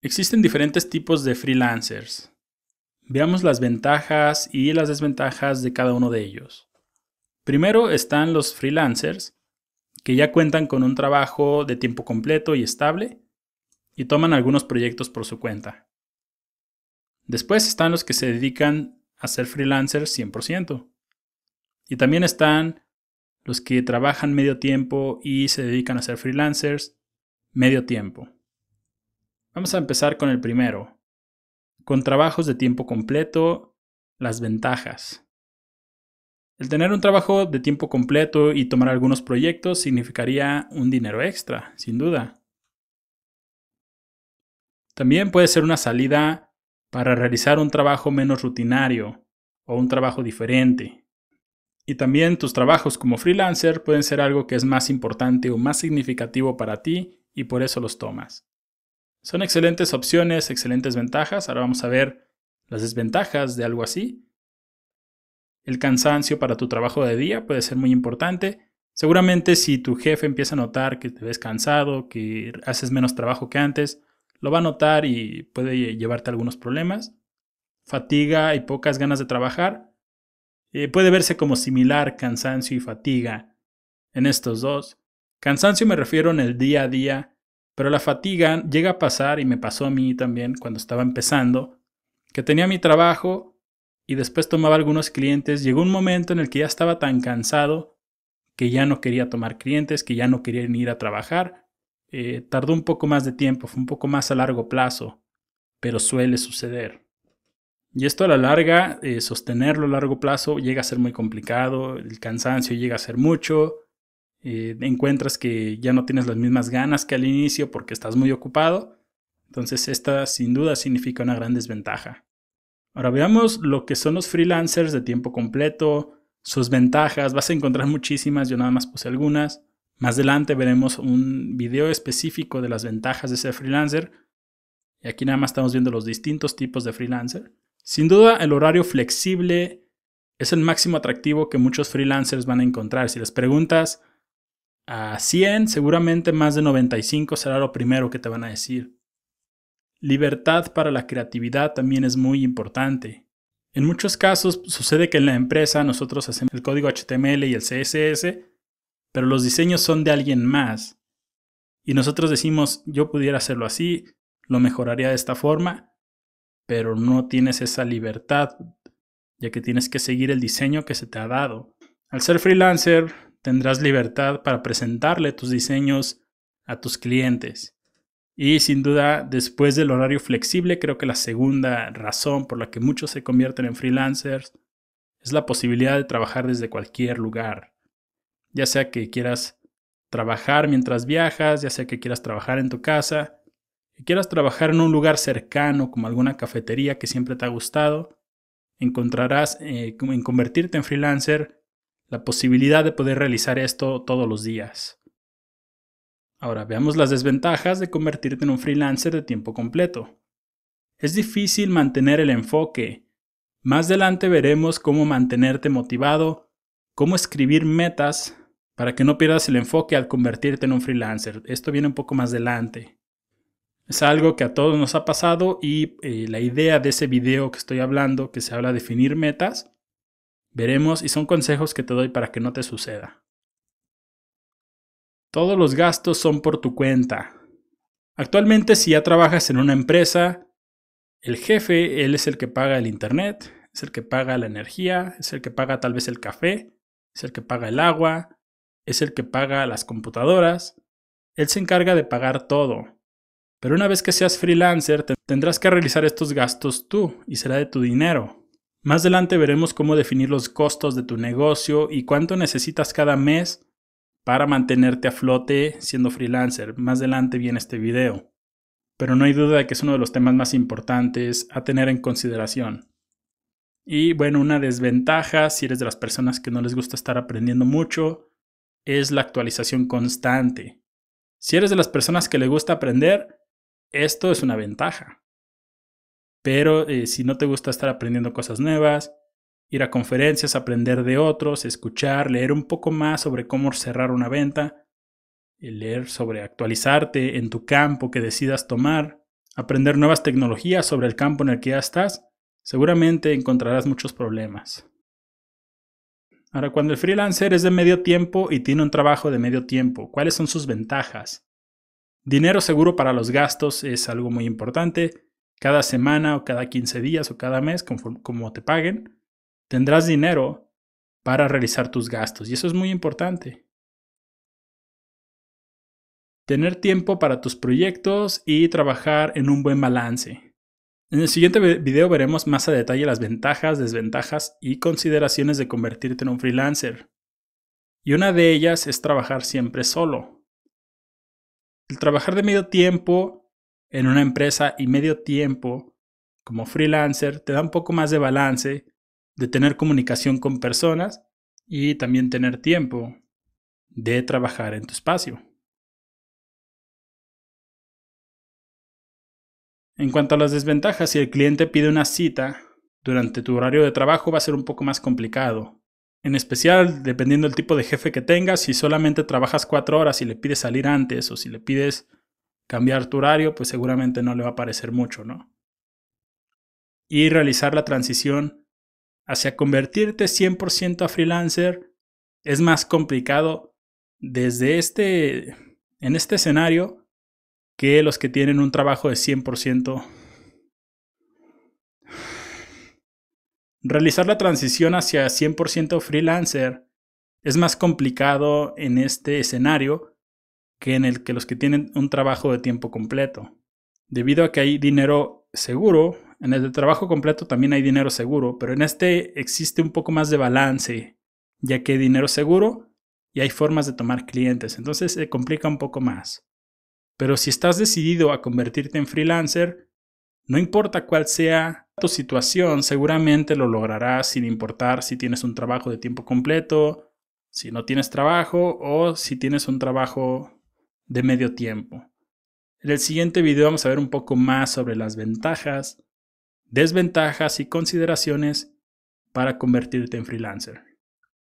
Existen diferentes tipos de freelancers. Veamos las ventajas y las desventajas de cada uno de ellos. Primero están los freelancers, que ya cuentan con un trabajo de tiempo completo y estable y toman algunos proyectos por su cuenta. Después están los que se dedican a ser freelancers 100%. Y también están los que trabajan medio tiempo y se dedican a ser freelancers medio tiempo. Vamos a empezar con el primero. Con trabajos de tiempo completo, las ventajas. El tener un trabajo de tiempo completo y tomar algunos proyectos significaría un dinero extra, sin duda. También puede ser una salida para realizar un trabajo menos rutinario o un trabajo diferente. Y también tus trabajos como freelancer pueden ser algo que es más importante o más significativo para ti y por eso los tomas. Son excelentes opciones, excelentes ventajas. Ahora vamos a ver las desventajas de algo así. El cansancio para tu trabajo de día puede ser muy importante. Seguramente si tu jefe empieza a notar que te ves cansado, que haces menos trabajo que antes, lo va a notar y puede llevarte algunos problemas. Fatiga y pocas ganas de trabajar. Eh, puede verse como similar cansancio y fatiga en estos dos. Cansancio me refiero en el día a día pero la fatiga llega a pasar, y me pasó a mí también cuando estaba empezando, que tenía mi trabajo y después tomaba algunos clientes. Llegó un momento en el que ya estaba tan cansado que ya no quería tomar clientes, que ya no quería ir a trabajar. Eh, tardó un poco más de tiempo, fue un poco más a largo plazo, pero suele suceder. Y esto a la larga, eh, sostenerlo a largo plazo llega a ser muy complicado, el cansancio llega a ser mucho, eh, encuentras que ya no tienes las mismas ganas que al inicio porque estás muy ocupado. Entonces esta sin duda significa una gran desventaja. Ahora veamos lo que son los freelancers de tiempo completo, sus ventajas, vas a encontrar muchísimas, yo nada más puse algunas. Más adelante veremos un video específico de las ventajas de ser freelancer. Y aquí nada más estamos viendo los distintos tipos de freelancer. Sin duda, el horario flexible es el máximo atractivo que muchos freelancers van a encontrar. Si les preguntas a 100, seguramente más de 95 será lo primero que te van a decir. Libertad para la creatividad también es muy importante. En muchos casos sucede que en la empresa nosotros hacemos el código HTML y el CSS, pero los diseños son de alguien más. Y nosotros decimos, yo pudiera hacerlo así, lo mejoraría de esta forma, pero no tienes esa libertad, ya que tienes que seguir el diseño que se te ha dado. Al ser freelancer, tendrás libertad para presentarle tus diseños a tus clientes. Y sin duda, después del horario flexible, creo que la segunda razón por la que muchos se convierten en freelancers es la posibilidad de trabajar desde cualquier lugar. Ya sea que quieras trabajar mientras viajas, ya sea que quieras trabajar en tu casa, y quieras trabajar en un lugar cercano como alguna cafetería que siempre te ha gustado, encontrarás eh, en convertirte en freelancer la posibilidad de poder realizar esto todos los días. Ahora veamos las desventajas de convertirte en un freelancer de tiempo completo. Es difícil mantener el enfoque. Más adelante veremos cómo mantenerte motivado, cómo escribir metas para que no pierdas el enfoque al convertirte en un freelancer. Esto viene un poco más adelante. Es algo que a todos nos ha pasado y eh, la idea de ese video que estoy hablando, que se habla de definir metas, Veremos y son consejos que te doy para que no te suceda. Todos los gastos son por tu cuenta. Actualmente si ya trabajas en una empresa, el jefe, él es el que paga el internet, es el que paga la energía, es el que paga tal vez el café, es el que paga el agua, es el que paga las computadoras. Él se encarga de pagar todo. Pero una vez que seas freelancer, tendrás que realizar estos gastos tú y será de tu dinero. Más adelante veremos cómo definir los costos de tu negocio y cuánto necesitas cada mes para mantenerte a flote siendo freelancer. Más adelante viene este video. Pero no hay duda de que es uno de los temas más importantes a tener en consideración. Y bueno, una desventaja si eres de las personas que no les gusta estar aprendiendo mucho es la actualización constante. Si eres de las personas que le gusta aprender, esto es una ventaja. Pero eh, si no te gusta estar aprendiendo cosas nuevas, ir a conferencias, aprender de otros, escuchar, leer un poco más sobre cómo cerrar una venta, eh, leer sobre actualizarte en tu campo que decidas tomar, aprender nuevas tecnologías sobre el campo en el que ya estás, seguramente encontrarás muchos problemas. Ahora, cuando el freelancer es de medio tiempo y tiene un trabajo de medio tiempo, ¿cuáles son sus ventajas? Dinero seguro para los gastos es algo muy importante cada semana o cada 15 días o cada mes, conforme, como te paguen, tendrás dinero para realizar tus gastos. Y eso es muy importante. Tener tiempo para tus proyectos y trabajar en un buen balance. En el siguiente video veremos más a detalle las ventajas, desventajas y consideraciones de convertirte en un freelancer. Y una de ellas es trabajar siempre solo. El trabajar de medio tiempo en una empresa y medio tiempo como freelancer te da un poco más de balance, de tener comunicación con personas y también tener tiempo de trabajar en tu espacio. En cuanto a las desventajas, si el cliente pide una cita durante tu horario de trabajo va a ser un poco más complicado. En especial, dependiendo del tipo de jefe que tengas, si solamente trabajas cuatro horas y le pides salir antes o si le pides cambiar tu horario, pues seguramente no le va a parecer mucho, ¿no? Y realizar la transición hacia convertirte 100% a freelancer es más complicado desde este, en este escenario que los que tienen un trabajo de 100%. Realizar la transición hacia 100% freelancer es más complicado en este escenario que en el que los que tienen un trabajo de tiempo completo. Debido a que hay dinero seguro, en el de trabajo completo también hay dinero seguro, pero en este existe un poco más de balance, ya que hay dinero seguro y hay formas de tomar clientes, entonces se complica un poco más. Pero si estás decidido a convertirte en freelancer, no importa cuál sea tu situación, seguramente lo lograrás sin importar si tienes un trabajo de tiempo completo, si no tienes trabajo o si tienes un trabajo de medio tiempo. En el siguiente video vamos a ver un poco más sobre las ventajas, desventajas y consideraciones para convertirte en freelancer.